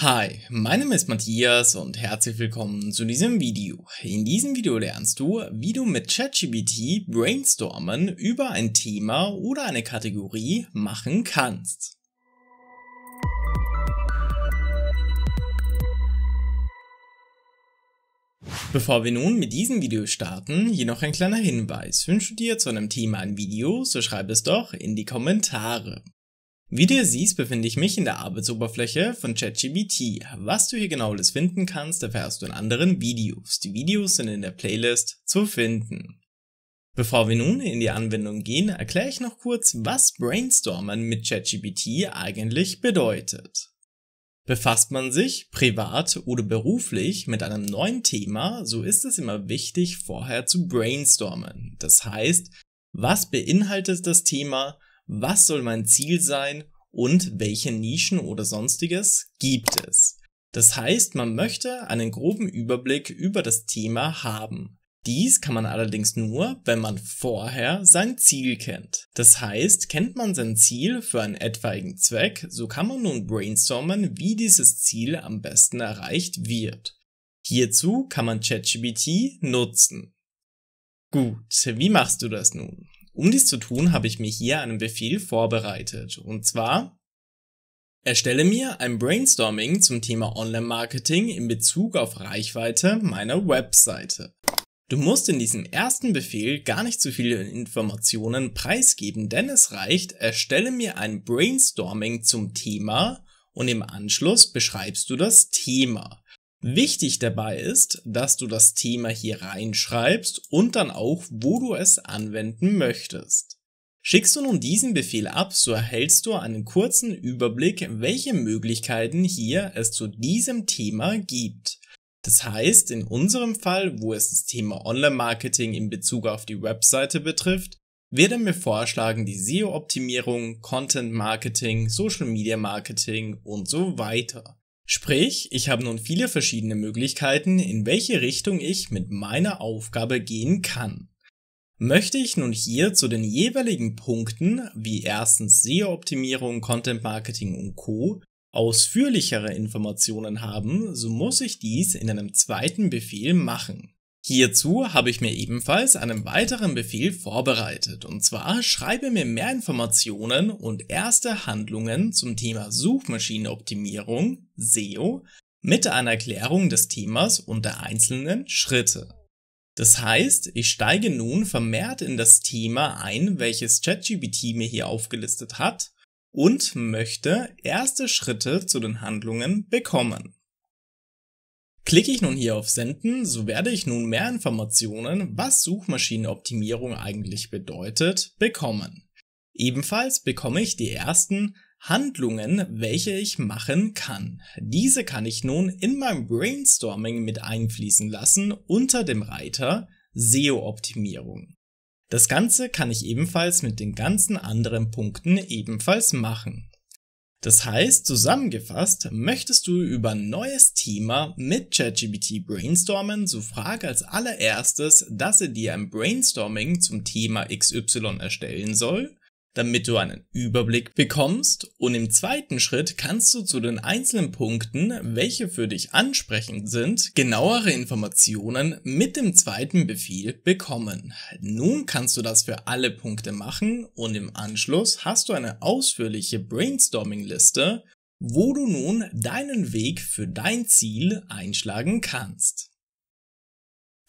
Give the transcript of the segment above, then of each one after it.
Hi, mein Name ist Matthias und herzlich willkommen zu diesem Video. In diesem Video lernst du, wie du mit ChatGPT Brainstormen über ein Thema oder eine Kategorie machen kannst. Bevor wir nun mit diesem Video starten, hier noch ein kleiner Hinweis. Wünschst du dir zu einem Thema ein Video, so schreib es doch in die Kommentare. Wie du siehst, befinde ich mich in der Arbeitsoberfläche von ChatGBT. Was du hier genau alles finden kannst, erfährst du in anderen Videos. Die Videos sind in der Playlist zu finden. Bevor wir nun in die Anwendung gehen, erkläre ich noch kurz, was Brainstormen mit ChatGPT eigentlich bedeutet. Befasst man sich privat oder beruflich mit einem neuen Thema, so ist es immer wichtig, vorher zu brainstormen. Das heißt, was beinhaltet das Thema, was soll mein Ziel sein und welche Nischen oder sonstiges gibt es. Das heißt, man möchte einen groben Überblick über das Thema haben. Dies kann man allerdings nur, wenn man vorher sein Ziel kennt. Das heißt, kennt man sein Ziel für einen etwaigen Zweck, so kann man nun brainstormen, wie dieses Ziel am besten erreicht wird. Hierzu kann man ChatGPT nutzen. Gut, wie machst du das nun? Um dies zu tun, habe ich mir hier einen Befehl vorbereitet. Und zwar erstelle mir ein Brainstorming zum Thema Online-Marketing in Bezug auf Reichweite meiner Webseite. Du musst in diesem ersten Befehl gar nicht zu viele Informationen preisgeben, denn es reicht, erstelle mir ein Brainstorming zum Thema und im Anschluss beschreibst du das Thema. Wichtig dabei ist, dass du das Thema hier reinschreibst und dann auch, wo du es anwenden möchtest. Schickst du nun diesen Befehl ab, so erhältst du einen kurzen Überblick, welche Möglichkeiten hier es zu diesem Thema gibt. Das heißt, in unserem Fall, wo es das Thema Online-Marketing in Bezug auf die Webseite betrifft, wird er mir vorschlagen, die SEO-Optimierung, Content-Marketing, Social-Media-Marketing und so weiter. Sprich, ich habe nun viele verschiedene Möglichkeiten, in welche Richtung ich mit meiner Aufgabe gehen kann. Möchte ich nun hier zu den jeweiligen Punkten, wie erstens SEO-Optimierung, Content Marketing und Co., ausführlichere Informationen haben, so muss ich dies in einem zweiten Befehl machen. Hierzu habe ich mir ebenfalls einen weiteren Befehl vorbereitet und zwar schreibe mir mehr Informationen und erste Handlungen zum Thema Suchmaschinenoptimierung SEO mit einer Erklärung des Themas und der einzelnen Schritte. Das heißt, ich steige nun vermehrt in das Thema ein, welches ChatGPT mir hier aufgelistet hat und möchte erste Schritte zu den Handlungen bekommen. Klicke ich nun hier auf Senden, so werde ich nun mehr Informationen, was Suchmaschinenoptimierung eigentlich bedeutet, bekommen. Ebenfalls bekomme ich die ersten Handlungen, welche ich machen kann. Diese kann ich nun in mein Brainstorming mit einfließen lassen unter dem Reiter SEO-Optimierung. Das Ganze kann ich ebenfalls mit den ganzen anderen Punkten ebenfalls machen. Das heißt, zusammengefasst, möchtest du über ein neues Thema mit ChatGBT brainstormen, so frage als allererstes, dass er dir ein Brainstorming zum Thema XY erstellen soll damit du einen Überblick bekommst und im zweiten Schritt kannst du zu den einzelnen Punkten, welche für dich ansprechend sind, genauere Informationen mit dem zweiten Befehl bekommen. Nun kannst du das für alle Punkte machen und im Anschluss hast du eine ausführliche Brainstorming-Liste, wo du nun deinen Weg für dein Ziel einschlagen kannst.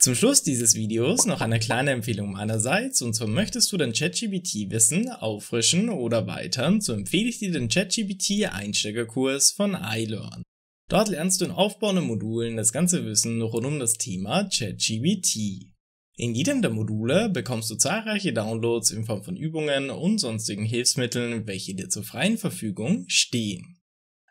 Zum Schluss dieses Videos noch eine kleine Empfehlung meinerseits und zwar möchtest du dein ChatGPT Wissen auffrischen oder weitern, so empfehle ich dir den ChatGPT Einsteigerkurs von iLearn. Dort lernst du in aufbauenden Modulen das ganze Wissen rund um das Thema ChatGPT. In jedem der Module bekommst du zahlreiche Downloads in Form von Übungen und sonstigen Hilfsmitteln, welche dir zur freien Verfügung stehen.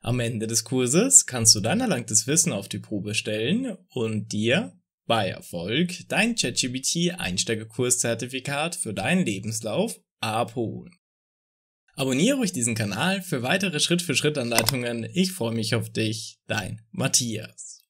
Am Ende des Kurses kannst du dein erlangtes Wissen auf die Probe stellen und dir bei Erfolg dein ChatGPT Einsteigerkurszertifikat für deinen Lebenslauf abholen. Abonniere euch diesen Kanal für weitere Schritt-für-Schritt-Anleitungen. Ich freue mich auf dich, dein Matthias.